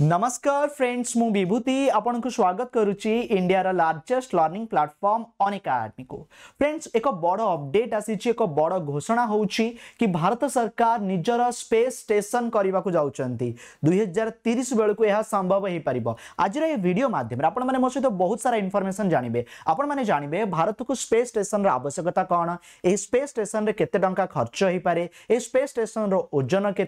नमस्कार फ्रेंड्स मु विभूति आपंक स्वागत करुच्ची इंडियार लार्जेस्ट लर्निंग प्लाटफर्म अन को फ्रेंड्स एक बड़ अपडेट आसी एक बड़ घोषणा हो कि भारत सरकार निजर स्पेस स्टेशन करने को जाऊँगी बेलू यह संभव हो पार आज भिडियो मध्यम आपण मैंने मो सहित बहुत सारा इनफर्मेसन जानवे आपण जानवे भारत को स्पेस स्टेशन आवश्यकता कौन यह स्पेस स्टेशन के टाँचा खर्च हो पारे ये स्पेस स्टेशन ओजन के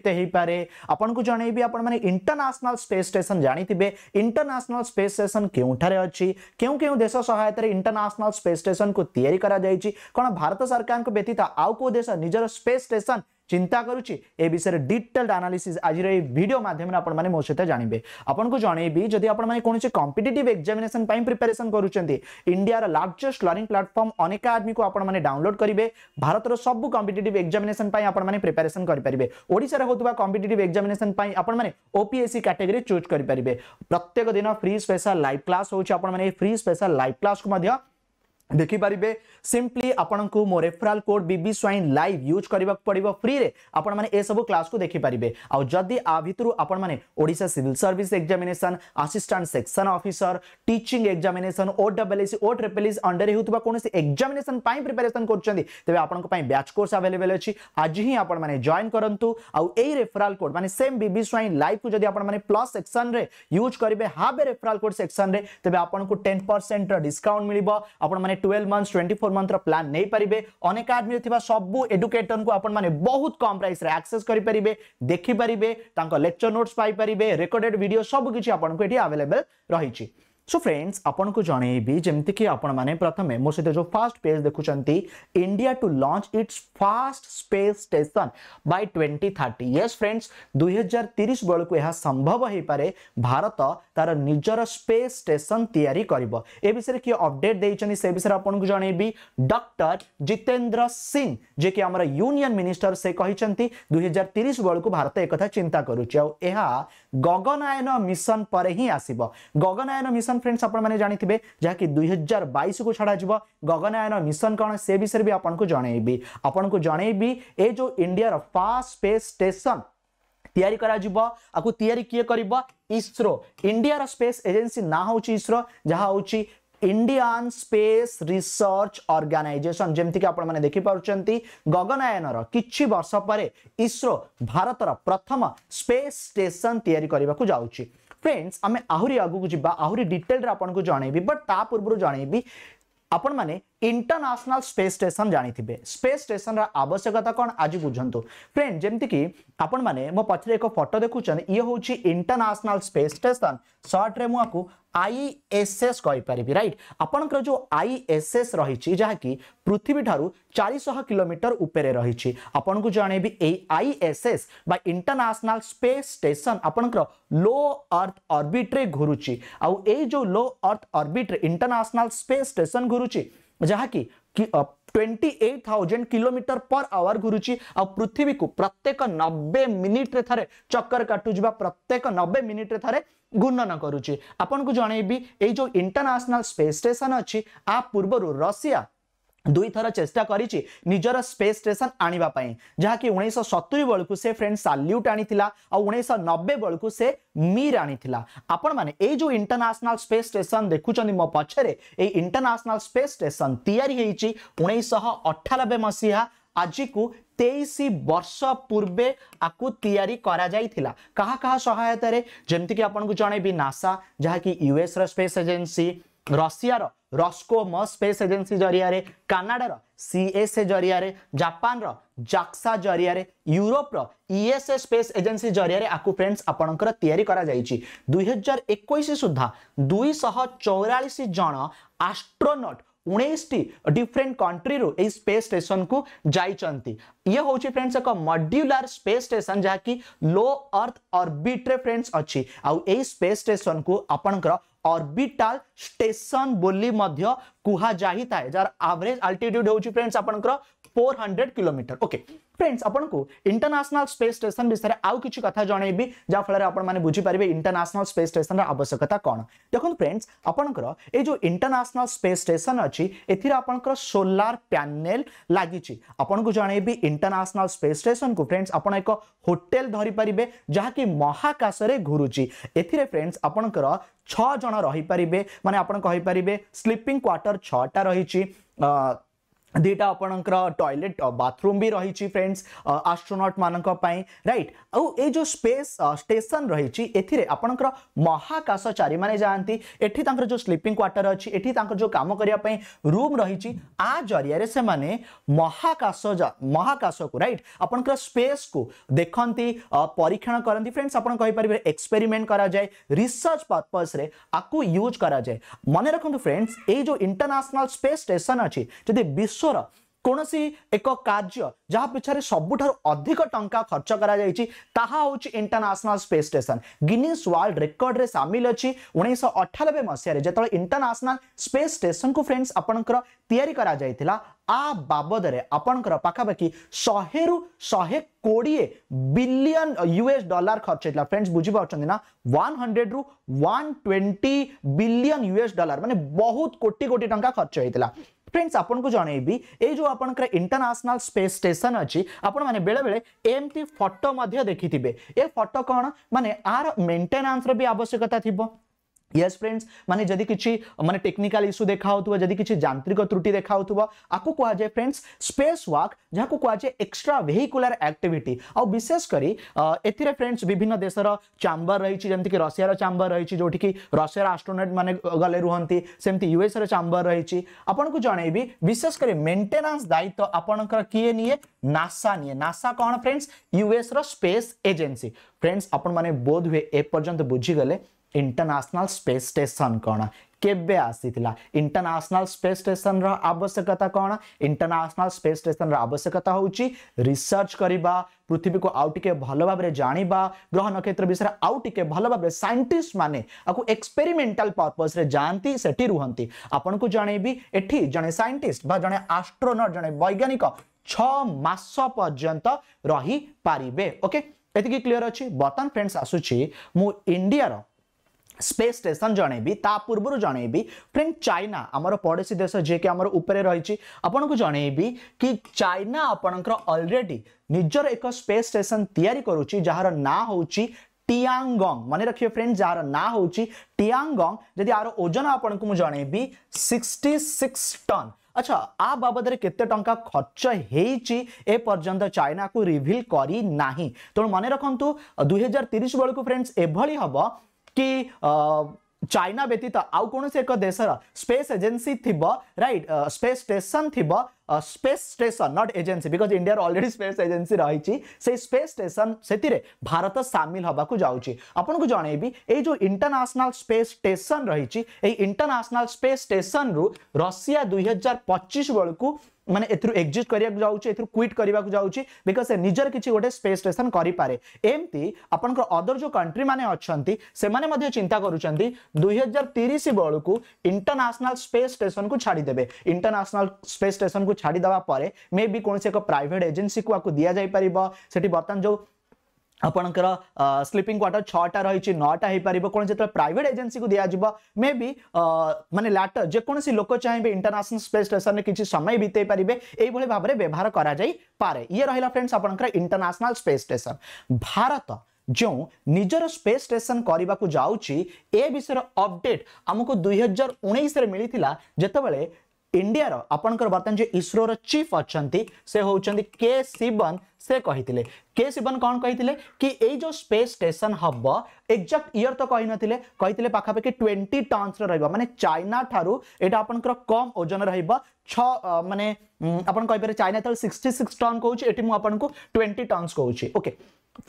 आपको जनइबी इंटरनेशनल स्पेस स्पेस स्टेसन जाथे इंटरनासनाल स्पेस स्टेशन क्योंठे अच्छी क्यों क्यों देश सहायतार इंटरनासनाल स्पेस स्टेशन को या भारत सरकार व्यतीत आउ कौ देश निजर स्पेस स्टेशन चिंता करूँ ए विषय में डिटेल्ड आनालीसी आज भिडियो मध्यम आपने मो सहित जानवे आपको जनईबी जदि आपने से कंपिटेट एक्जामेसन प्रिपेरेसन कर इंडिया लार्जेस्ट लर्णिंग प्लाटफर्म अनेक आदमी को आपने डाउनलोड करेंगे भारत सब कंपिटेट एक्जामेसन आपने प्रिपेरेसन करेंगे ओशार होम्पिटेट एक्जामेसन आपने ओपीएससी कैटेगरी चूज करेंगे प्रत्येक दिन फ्री स्पेशल लाइव क्लास हो फ्री स्पेशल लाइव क्लास को देखिपारे सिंपली आपन को मो referral code B Swain live use करवाक पड़ो फ्री आपण मैंने सब क्लास को देखिपारे आदि आ भितर आपड़ा civil service examination assistant section officer teaching examination O double S O triple S under होता कौन से एक्जामेसन प्रिपेरेसन करें ब्याच कोर्स आभेलेबल अच्छी आज ही आपने जॉन करूँ आई रेफराल कोड मैंने सेम बी स्वईन लाइव को जब आपने प्लस सेक्शन में यूज करेंगे हाफ रेफराल कोड सेक्शन में तेज आपको टेन परसेंट डिस्काउंट मिले आप টুয়েলভ মন্থস টোয়েন্টি ফোর মন্থর প্লান নেইপারে অনেক আডমিরে থাকা সবু এডুকেটর কু আপন মানে বহুত কম প্রাইসে আকসেস করে পারে দেখিপারে লেকচর নোটস পাইপারে রেকর্ডেড ভিডিও সবু কিছু আপনার এটি আভেলেবেল রয়েছে सो फ्रेंड्स आपको जनइबी जमीक आपण प्रथम मो सहित जो फास्ट पेज देखुं India to launch its first space station by 2030 thirty ये फ्रेंड्स दुई हजार तीस बेल को यह संभव हो पारे भारत तार निजर स्पेस स्टेशन या विषय किए अपडेट देखते से विषय आपको जनइबी डॉक्टर जितेंद्र सिंह जे कि आम यूनियन मिनिस्टर से कहते दुई हजार तीस बेल को भारत एक चिंता करुच्च ଗଗନାୟନ ମିଶନ ପରେ ହିଁ ଆସିବ ଗଗନାୟନ ମିଶନ ଫ୍ରେଣ୍ଡସ୍ ଆପଣମାନେ ଜାଣିଥିବେ ଯାହାକି ଦୁଇ ହଜାର ବାଇଶକୁ ଛଡ଼ାଯିବ ଗଗନାୟନ ମିଶନ କ'ଣ ସେ ବିଷୟରେ ବି ଆପଣଙ୍କୁ ଜଣେଇବି ଆପଣଙ୍କୁ ଜଣେଇବି ଏ ଯେଉଁ ଇଣ୍ଡିଆର ଫାଷ୍ଟ ସ୍ପେସ୍ ଷ୍ଟେସନ୍ ତିଆରି କରାଯିବ ଆକୁ ତିଆରି କିଏ କରିବ ଇସ୍ରୋ ଇଣ୍ଡିଆର ସ୍ପେସ୍ ଏଜେନ୍ସି ନାଁ ହେଉଛି ଇସ୍ରୋ ଯାହା ହେଉଛି ଇଣ୍ଡିଆନ୍ ସ୍ପେସ୍ ରିସର୍ଚ୍ଚ ଅର୍ଗାନାଇଜେସନ୍ ଯେମିତିକି ଆପଣମାନେ ଦେଖିପାରୁଛନ୍ତି ଗଗନାୟନର କିଛି ବର୍ଷ ପରେ ଇସ୍ରୋ ଭାରତର ପ୍ରଥମ ସ୍ପେସ୍ ଷ୍ଟେସନ୍ ତିଆରି କରିବାକୁ ଯାଉଛି ଫ୍ରେଣ୍ଡସ୍ ଆମେ ଆହୁରି ଆଗକୁ ଯିବା ଆହୁରି ଡିଟେଲ୍ରେ ଆପଣଙ୍କୁ ଜଣେଇବି ବଟ୍ ତା ପୂର୍ବରୁ ଜଣେଇବି ଆପଣମାନେ इंटरनेशनल स्पेस स्टेशन जानी स्पेस स्टेशन रवश्यकता कौन आज बुझानु फ्रेंड जमीक आपण मैंने मो पचर एक फटो देखुन ये हूँ इंटरनेशनल स्पेस स्टेशन सर्ट्रे मुझे आईएसएस कहीपरि रईट आपणकर जो आईएसएस रही कि पृथ्वी ठार चारिश कोमीटर उपरे रही आपन को जन एस इंटरनेशनल स्पेस स्टेशन आपणकर लो अर्थ अर्बिट्रे घूरुच्ची आई जो लो अर्थ अर्बिट्रे इंटरनेशनल स्पेस स्टेशन घूरुच्ची ଯାହାକି twenty eight thousand kilometre per hour ଘୁରୁଛି ଆଉ ପୃଥିବୀକୁ ପ୍ରତ୍ୟେକ ନବେ ମିନିଟ୍ରେ ଥରେ ଚକର ବା ପ୍ରତ୍ୟେକ ନବେ ମିନିଟ୍ରେ ଥରେ ଗୁଣନ କରୁଛି ଆପଣଙ୍କୁ ଜଣେଇବି ଏଇ ଯେଉଁ ଇଣ୍ଟରନ୍ୟାସନାଲ ସ୍ପେସ୍ ଷ୍ଟେସନ୍ ଅଛି ଆ ପୂର୍ବରୁ ରଷିଆ दुई थर चेस्टा निजर स्पेस स्टेशन आने पर जहाँ कि उन्नीस सतुरी बेलू से फ्रेंड साल्यूट आनी उन्नीस नब्बे बेलू से मीर आनी आपण मैंने जो इंटरनेशनल स्पेस स्टेशन देखुं मो पचरे ये इंटरनेशनल स्पेस स्टेशन या उन्नीस अठानबे मसीहा आज को तेईस वर्ष पूर्वे आपको या क्या क्या सहायतार जमीक आपको जनसा जहाँकि यूएस रेस एजेन्सी रशिया रा, रस्को म स्पेस एजेन्सी जरिया कानाडार सीएसए जरिया जापान जाक्सा जरिया यूरोप रएसए स्पेस एजेन्सी जरिया आपको फ्रेंड्स आपंकर या दुई हजार एक सुधा दुईश चौरास जन आस्ट्रोनट उन्नीसटी डिफरेन्ट कंट्री रू स्पेस स्टेशन को जाती ये हूँ फ्रेंड्स एक मड्युलार स्पेस स्टेशन जहाँकि लो अर्थ अर्बिट्रे फ्रेंड्स अच्छी आई स्पेस स्टेशन को आपंकर অর্বিটাল স্টেসন বলি মধ্য কুহযাই থাকে যার আভরেজ আল্টিট্যুড হচ্ছে ফ্রেন্ডস আপনার four hundred kilometre okay friends आप इंटरनेशनल स्पेस स्टेशन विषय में आउ किसी कथा जन जहाँफल आपने बुझीपारे इंटरनेशनल स्पेस स्टेशन आवश्यकता कौन देखो फ्रेंड्स आपंकर जो इंटरनेशनल स्पेस स्टेशन अच्छी एपर सोलार प्यानेल लगी आपन को जनइबी इंटरनेशनल स्पेस स्टेशन को फ्रेंड्स आप एक होटेल धरीपारे जहाँकि महाकाश में घुरुची ए फ्रेंड्स आपंकर छः जन रहीपर मैंने आप स्लीपिंग क्वार्टर छटा रही दुटा आप टयलेट बाथरूम भी रही फ्रेंड्स आस्ट्रोनट मानी रईट आउ ये स्पेस स्टेसन रही एपण महाकाशचारी मैंने जाती जो स्लीपिंग क्वार्टर अच्छी एटी तक जो कम करने रूम रही आ जरिया से मैंने महाकाश महाकाश को रईट आपंकर स्पेस को देखती परीक्षण करती फ्रेंड्स आपर एक्सपेरिमेंट कराए रिसर्च पर्पज यूज कराए मन रखु फ्रेंड्स ये जो इंटरनेशनल स्पेस स्टेसन अच्छी विश्व कि जहाँ पिछाडि सबुठु अधिक टा खर्च गराइ हौ international space station guinness record र सिलश अठानबे मसहे जा इन्टरनेसनाल स्पेसन आयारी आवदेखि शहे कि युएस डलर खर्च हुन्छ फ्रेन्स बुझि पाउयन युएस डलर महत्त्व ଫ୍ରେଣ୍ଡସ୍ ଆପଣଙ୍କୁ ଜଣେଇବି ଏଇ ଯେଉଁ ଆପଣଙ୍କର ଇଣ୍ଟରନ୍ୟାସନାଲ୍ ସ୍ପେସ୍ ଷ୍ଟେସନ୍ ଅଛି ଆପଣମାନେ ବେଳେବେଳେ ଏମିତି ଫଟୋ ମଧ୍ୟ ଦେଖିଥିବେ ଏ ଫଟୋ କ'ଣ ମାନେ ଆର ମେଣ୍ଟେନାନ୍ସର ବି ଆବଶ୍ୟକତା ଥିବ येस फ्रेंड्स माने जदि किछि माने टेक्निकल इश्यू देखा जदि किछि यांत्रिक त्रुटि देखा आपको आको कोहा जाय फ्रेंड्स स्पेस वॉक जाको कह जाय एक्स्ट्रा वेहिकुलर एक्टिविटी आ विशेष करी एथिरे फ्रेंड्स विभिन्न देशर चैम्बर रही छि जेंति कि रही छि जोठी कि रसिया मैंने एस्ट्रोनॉट माने गले रुहंती सेमति यूएस रो रही छि आपन को जणैबी विशेष करी मेंटेनेंस दायित्व आपनकर किए निए नासा निए नासा कोन फ्रेंड्स यूएस रो स्पेस एजेंसी फ्रेंड्स आपन माने बोध हुए ए पर्यंत बुझी इंटरनेशनल स्पेस स्टेशन कौन केबे आसी इंटरनेशनल स्पेस स्टेशन रा आवश्यकता कौन इंटरनेशनल स्पेस स्टेशन रा आवश्यकता हूँ रिसर्च करवा पृथ्वी को आउट टे भल भाव जानवा ग्रह नक्षत्र विषय आउट टे भल भाव सैंटिस्ट मैंने एक्सपेरिमेंटाल पर्पस जाती से रुंती आपन को जनईबी एटी जड़े बा जड़े आस्ट्रोनट जड़े वैज्ञानिक छस पर्यत रही पारे ओके ये क्लीयर अच्छी बर्तमान फ्रेंड्स आसूरी मुझ इंडिया रा, स्पेस स्टेसन जनईबी तापूर्व जनईबी फ्रेंड चाइना आमर पड़ोशी देश जी किर रही आपन को जनईबी कि चाइना आपणकर अलरेडी निजर एक स्पेस स्टेसन या ना हो टीआंगंग मन रखिए फ्रेंड जार ना हूँ टीआंगंग यदि यार ओजन आपन को जनईबी सिक्सटी सिक्स टन अच्छा आ बाबद केत टा खर्च हो पर्यटन चाइना को रिभिल करना तेणु मन रखु दुई हजार तीस बेलू फ्रेंड्स एभली हम कि चाइना व्यतीत आउ कौन से एक देशर स्पेस एजेन्सी थी रईट स्पेस स्टेसन थी space station not agency because India already space agency रही स्पेस स्टेसन से भारत सामिल हाबक जाऊँ को जनईबी ये जो इंटरनेशनल स्पेस स्टेसन रही इंटरनेशनल स्पेस स्टेसन रु रशिया दुई हजार पचिश बेलू मैंने एक्जिट कर क्विट करने जाऊँगी बिकज निजर कि गोटे स्पेस स्टेसन करमती आप अदर जो कंट्री मैंने अच्छा से मैंने चिंता करुँच हजार तीस बेलू इंटरनासनाल स्पेस स्टेसन को छाड़देवे इंटरनासनाल स्पेस स्टेसन को छाड़देवा मे बी कौन एक प्राइट एजेन्सी को दि जापर से बर्तमान जो आपणकर स्लीपिंग क्वार्टर छटा रही नौटा हो पार कौन जो प्राइट एजेन्सी को दिज्व मे बी मानने लाटर जेकोसी लोक चाहिए इंटरनेशनल स्पेस स्टेशन में किसी समय बीते पारे यही भाव में व्यवहार करे ये रहा फ्रेंड्स आप इंटरनेशनल स्पेस स्टेसन भारत जो निजर स्पेस स्टेसन करने को जाय अबडेट आमको दुई हजार उन्ईस मिलता जितेबाला ଇଣ୍ଡିଆର ଆପଣଙ୍କର ବର୍ତ୍ତମାନ ଯିଏ ଇସ୍ରୋର ଚିଫ୍ ଅଛନ୍ତି ସେ ହେଉଛନ୍ତି କେ ଶିବନ ସେ କହିଥିଲେ କେ ଶିବନ କ'ଣ କହିଥିଲେ କି ଏଇ ଯେଉଁ ସ୍ପେସ୍ ଷ୍ଟେସନ୍ ହେବ ଏକ୍ଜାକ୍ଟ ଇୟର୍ ତ କହିନଥିଲେ କହିଥିଲେ ପାଖାପାଖି ଟ୍ୱେଣ୍ଟି ଟନ୍ସର ରହିବ ମାନେ ଚାଇନା ଠାରୁ ଏଇଟା ଆପଣଙ୍କର କମ୍ ଓଜନ ରହିବ ଛଅ ମାନେ ଆପଣ କହିପାରିବେ ଚାଇନା ଯେତେବେଳେ ସିକ୍ସଟି ସିକ୍ସ ଟନ୍ କହୁଛି ଏଠି ମୁଁ ଆପଣଙ୍କୁ ଟ୍ୱେଣ୍ଟି ଟନ୍ସ କହୁଛି ଓକେ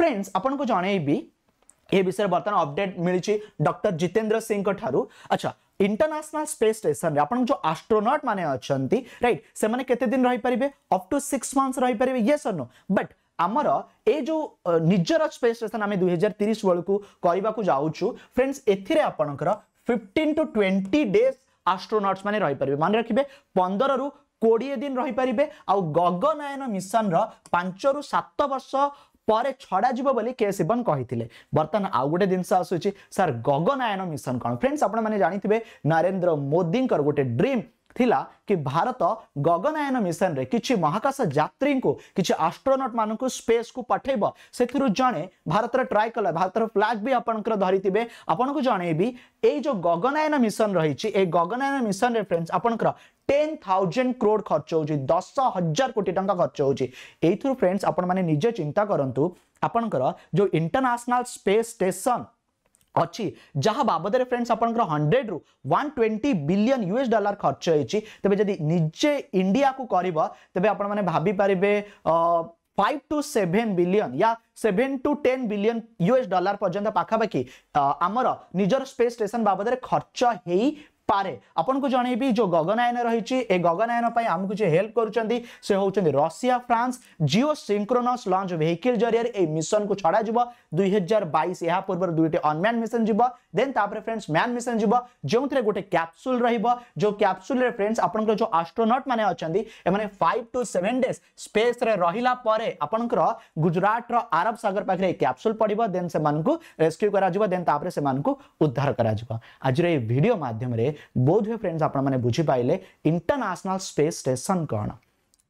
ଫ୍ରେଣ୍ଡସ୍ ଆପଣଙ୍କୁ ଜଣେଇବି ए विषय बर्तमान अपडेट मिली डक्टर जितेन्द्र सिंह अच्छा इंटरनेशनल स्पेस स्टेशन आप जो आस्ट्रोनॉट माने अच्छा राइट से माने केते दिन रही पारे अप टू सिक्स मंथस रही पारे ये सर नो बट आमर ए जो निजर स्पेस स्टेशन आम दुई हजार तीस बेलू करने जाऊँ फ्रेंड्स एपणकर fifteen to twenty days astronauts मैंने रही रहीपर मान रखिए पंदर रु कोड़े दिन रहीपर आउ गगनयान मिशन रु सात वर्ष ପରେ ଛଡ଼ାଯିବ ବୋଲି କେ ଶିବନ୍ କହିଥିଲେ ବର୍ତ୍ତମାନ ଆଉ ଗୋଟେ ଜିନିଷ ଆସୁଛି ସାର୍ ଗଗନାୟନ ମିଶନ କ'ଣ ଫ୍ରେଣ୍ଡସ୍ ଆପଣମାନେ ଜାଣିଥିବେ ନରେନ୍ଦ୍ର ମୋଦିଙ୍କର ଗୋଟେ ଡ୍ରିମ୍ ଥିଲା କି ଭାରତ ଗଗନାୟନ ମିଶନରେ କିଛି ମହାକାଶ ଯାତ୍ରୀଙ୍କୁ କିଛି ଆଷ୍ଟ୍ରୋନଟ୍ ମାନଙ୍କୁ ସ୍ପେସ୍କୁ ପଠାଇବ ସେଥିରୁ ଜଣେ ଭାରତର ଟ୍ରାଏ କଲା ଭାରତର ଫ୍ଲାଗ୍ ବି ଆପଣଙ୍କର ଧରିଥିବେ ଆପଣଙ୍କୁ ଜଣେଇବି ଏଇ ଯେଉଁ ଗଗନାୟନ ମିଶନ ରହିଛି ଏଇ ଗଗନାୟନ ମିଶନରେ ଫ୍ରେଣ୍ଡସ୍ ଆପଣଙ୍କର টেন থাউজেন্ড ক্রোড খরচ হচ্ছে দশ হাজার কোটি টাকা খরচ হচ্ছে এইথর ফ্রেন্ডস আপনার নিজে চিন্তা করতু আপনার যে ইন্টরন্যাশনাল স্পেস স্টেশন अच्छी जहाँ बाबद फ्रेंड्स आपंकर हंड्रेड रु one twenty billion US dollar खर्च होती तेज जब निजे इंडिया को कर तेज आप भाईपारे फाइव टू सेभेन बिलियन या seven to ten billion US dollar पर्यटन पाखापाखि आमर निजर स्पेस स्टेशन बाबद खर्च हो पारे आपको जनईबी जो गगनयन रही गगनयन आमको जो हेल्प कर हैं Russia France geo synchronous launch vehicle जरिए ये मिशन को छड़ा दुई हजार बैस यहाँ पूर्व दुईट अनम्यान मिशन जी देन फ्रेंड्स मैन मिशन जी जो थे गोटे क्यापसुल रो क्यापसुल फ्रेंड्स आप जो आस्ट्रोनट मैंने अच्छा five to seven days space रहा आपंकर गुजरात ररब सगर पाखे क्यापसुल पड़ा देन से रेस्क्यू कर देन से उद्धार कर आज भिडियो मध्यम বোধ হুয়ে ফ্রেন্ডস আপনার বুঝিপাইলে ইন্টরন্যাশনাল স্পেস স্টেশন কোণ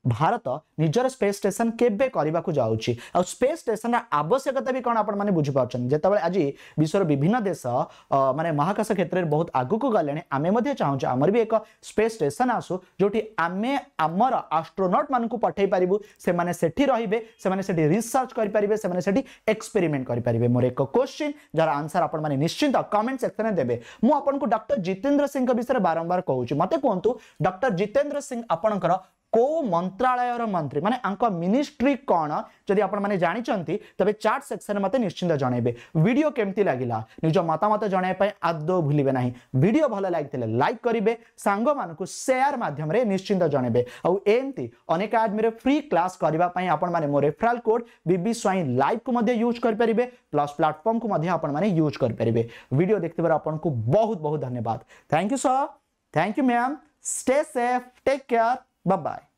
भारत निजर स्पेस स्टेसन केवे करने जाऊँगी स्पेस स्टेशन आवश्यकता भी कौन आप बुझीपुर आज विश्वर विभिन्न देश मानने महाकाश क्षेत्र में बहुत आगक गले आम चाहूँ आमर भी एक स्पेस स्टेसन आसू जो आम आमर आस्ट्रोनट मानक पठे पारू से रे से रिसर्च करेंगे सेक्सपेरिमेंट करेंगे मोर एक क्वेश्चन जार आंसर आप निश्चिंत कमेंट सेक्शन में देवे मुझे डॉक्टर जितेन्द्र सिंह विषय में बारंबार कहूँ मत कहतु डॉक्टर जितेन्द्र सिंह आपंकर कौ मंत्रालय मंत्री मानने मिनिस्ट्री कौन जदि आपने जानते तेज चार्ट सेक्शन में मत निश्चिंत जनइबे भिड केमती लगला निज मतामत जन आदो भूल भिड भल लगी लाइक करेंगे सांग मानक सेयार मध्यम निश्चिंत जनइबे आमती अनेक आदमी फ्री क्लास करने आपने मो referral code B Swain live को कोूज करेंगे प्लस प्लाटफर्म को यूज करेंगे भिड देखिए आपको बहुत बहुत धन्यवाद thank you sir thank you ma'am stay safe take care Bye bye.